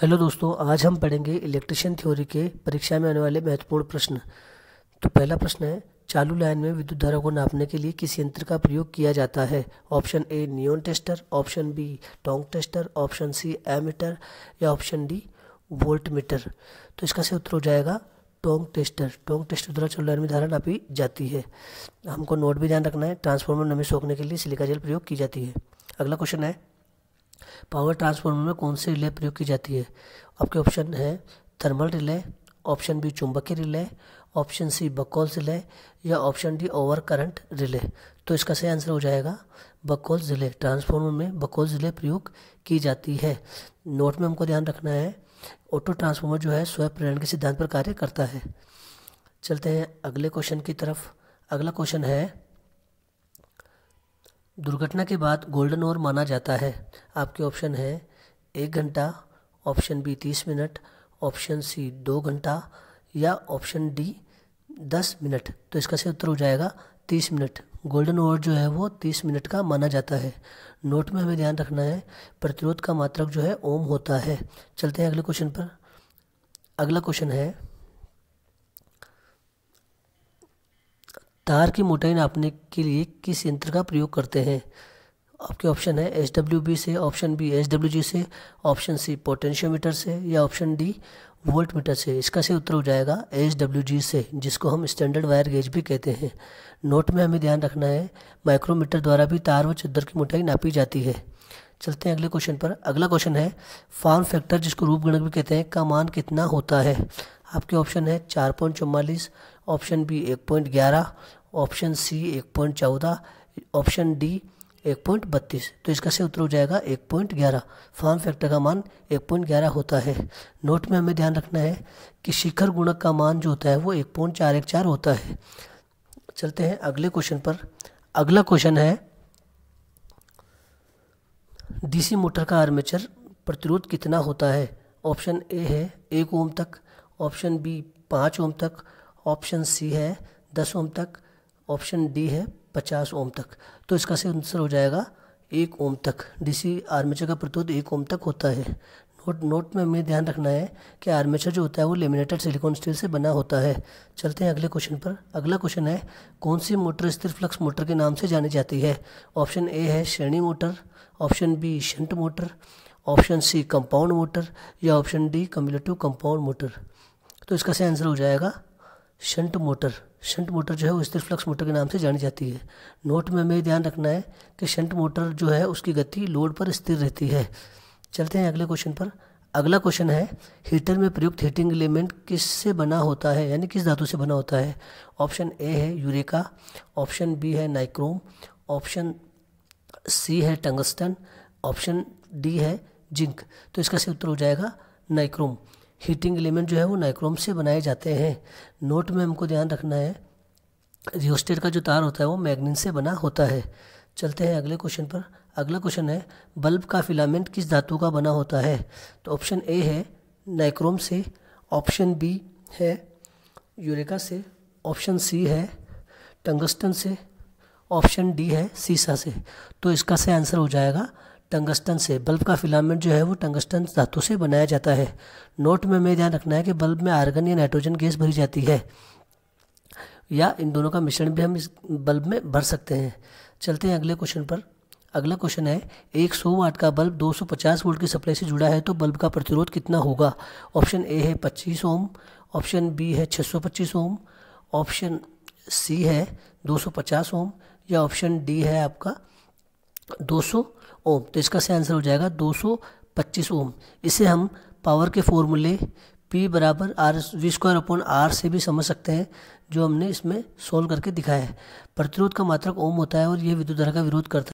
hello दोस्तों आज हम पढ़ेंगे इलेक्ट्रिशियन थ्योरी के परीक्षा में आने वाले महत्वपूर्ण प्रश्न तो पहला प्रश्न है चालू लाइन में विद्युत धारा को नापने के लिए किस यंत्र का प्रयोग किया जाता है option A neon tester option B tong tester option C ammeter या ऑप्शन डी वोल्ट मीटर तो इसका से उत्तर हो जाएगा टोंग टेस्टर टोंग टेस्टर द्वारा चालू लाइन में धारा नापी जाती है हमको नोट भी ध्यान रखना है ट्रांसफॉर्मर नमी सोखने के लिए सिलिका जल प्रयोग की जाती है अगला क्वेश्चन है पावर ट्रांसफार्मर में कौन सी रिले प्रयोग की जाती है आपके ऑप्शन है थर्मल रिले ऑप्शन बी चुंबकीय relay option C Buchholz relay या option D over current relay तो इसका सही आंसर हो जाएगा बकौल्स रिले ट्रांसफार्मर में बकौल्स रिले प्रयोग की जाती है नोट में हमको ध्यान रखना है ऑटो ट्रांसफार्मर जो है स्वयं प्रेरण के सिद्धांत पर कार्य करता है चलते हैं अगले क्वेश्चन की तरफ अगला क्वेश्चन है दुर्घटना के बाद गोल्डन ओवर माना जाता है आपके ऑप्शन है एक घंटा ऑप्शन बी तीस मिनट ऑप्शन सी दो घंटा या ऑप्शन डी दस मिनट तो इसका सही उत्तर हो जाएगा तीस मिनट गोल्डन ओवर जो है वो तीस मिनट का माना जाता है नोट में हमें ध्यान रखना है प्रतिरोध का मात्रक जो है ओम होता है चलते हैं अगले क्वेश्चन पर अगला क्वेश्चन है तार की मोटाई नापने के लिए किस यंत्र का प्रयोग करते हैं आपके ऑप्शन है एस डब्ल्यू बी से option B S W G से ऑप्शन सी पोटेंशियोमीटर से या ऑप्शन डी वोल्ट मीटर से इसका से उत्तर हो जाएगा एच डब्ल्यू जी से जिसको हम स्टैंडर्ड वायर गेज भी कहते हैं नोट में हमें ध्यान रखना है माइक्रोमीटर द्वारा भी तार व चद्दर की मोटाई नापी जाती है चलते हैं अगले क्वेश्चन पर अगला क्वेश्चन है फॉर्म फैक्टर जिसको रूप गणक भी कहते हैं का मान कितना होता है आपके ऑप्शन है चार पॉइंट चौवालीस ऑप्शन बी एक पॉइंट ग्यारह ऑप्शन सी एक पॉइंट चौदह ऑप्शन डी एक पॉइंट बत्तीस तो इसका से उत्तर हो जाएगा एक पॉइंट ग्यारह फॉर्म फैक्टर का मान एक पॉइंट ग्यारह होता है नोट में हमें ध्यान रखना है कि शिखर गुणक का मान जो होता है वो एक पॉइंट चार एक चार होता है चलते हैं अगले क्वेश्चन पर अगला क्वेश्चन है डीसी मोटर का आर्मेचर प्रतिरोध कितना होता है ऑप्शन ए है एक ओम तक ऑप्शन बी पाँच ओम तक ऑप्शन सी है दस ओम तक ऑप्शन डी है पचास ओम तक तो इसका से आंसर हो जाएगा एक ओम तक डीसी आर्मेचर का प्रतिरोध एक ओम तक होता है नोट नोट में हमें ध्यान रखना है कि आर्मेचर जो होता है वो लेमिनेटेड सिलिकॉन स्टील से बना होता है चलते हैं अगले क्वेश्चन पर अगला क्वेश्चन है कौन सी मोटर स्थिर फ्लक्स मोटर के नाम से जानी जाती है ऑप्शन ए है श्रेणी motor option B shunt motor option C compound motor या option D cumulative compound motor तो इसका सही आंसर हो जाएगा शंट मोटर शंट मोटर जो है वो स्थिर फ्लक्स मोटर के नाम से जानी जाती है नोट में हमें ध्यान रखना है कि शंट मोटर जो है उसकी गति लोड पर स्थिर रहती है चलते हैं अगले क्वेश्चन पर अगला क्वेश्चन है हीटर में प्रयुक्त हीटिंग एलिमेंट किससे बना होता है यानी किस धातु से बना होता है ऑप्शन ए है यूरेका ऑप्शन बी है नाइक्रोम ऑप्शन सी है टंगस्टन ऑप्शन डी है जिंक तो इसका सही उत्तर हो जाएगा नाइक्रोम हीटिंग एलिमेंट जो है वो नाइक्रोम से बनाए जाते हैं नोट में हमको ध्यान रखना है रियोस्टेट का जो तार होता है वो मैग्नीन से बना होता है चलते हैं अगले क्वेश्चन पर अगला क्वेश्चन है बल्ब का फिलामेंट किस धातु का बना होता है तो ऑप्शन ए है नाइक्रोम से ऑप्शन बी है यूरेका से ऑप्शन सी है टंगस्टन से ऑप्शन डी है सीसा से तो इसका से आंसर हो जाएगा टंगस्टन से बल्ब का फिलामेंट जो है वो टंगस्टन धातु से बनाया जाता है नोट में हमें ध्यान रखना है कि बल्ब में आर्गन या नाइट्रोजन गैस भरी जाती है या इन दोनों का मिश्रण भी हम इस बल्ब में भर सकते हैं चलते हैं अगले क्वेश्चन पर अगला क्वेश्चन है एक सौ वाट का बल्ब 250 वोल्ट की सप्लाई से जुड़ा है तो बल्ब का प्रतिरोध कितना होगा ऑप्शन ए है 25 ओम ऑप्शन बी है 625 ओम ऑप्शन सी है 250 ओम या ऑप्शन डी है आपका 200 ओम तो इसका से आंसर हो जाएगा 225 ओम इसे हम पावर के फॉर्मूले पी बराबर R V square upon R से भी समझ सकते हैं जो हमने इसमें सोल्व करके दिखाया है प्रतिरोध का मात्रक ओम होता है और यह विद्युत धारा का विरोध करता है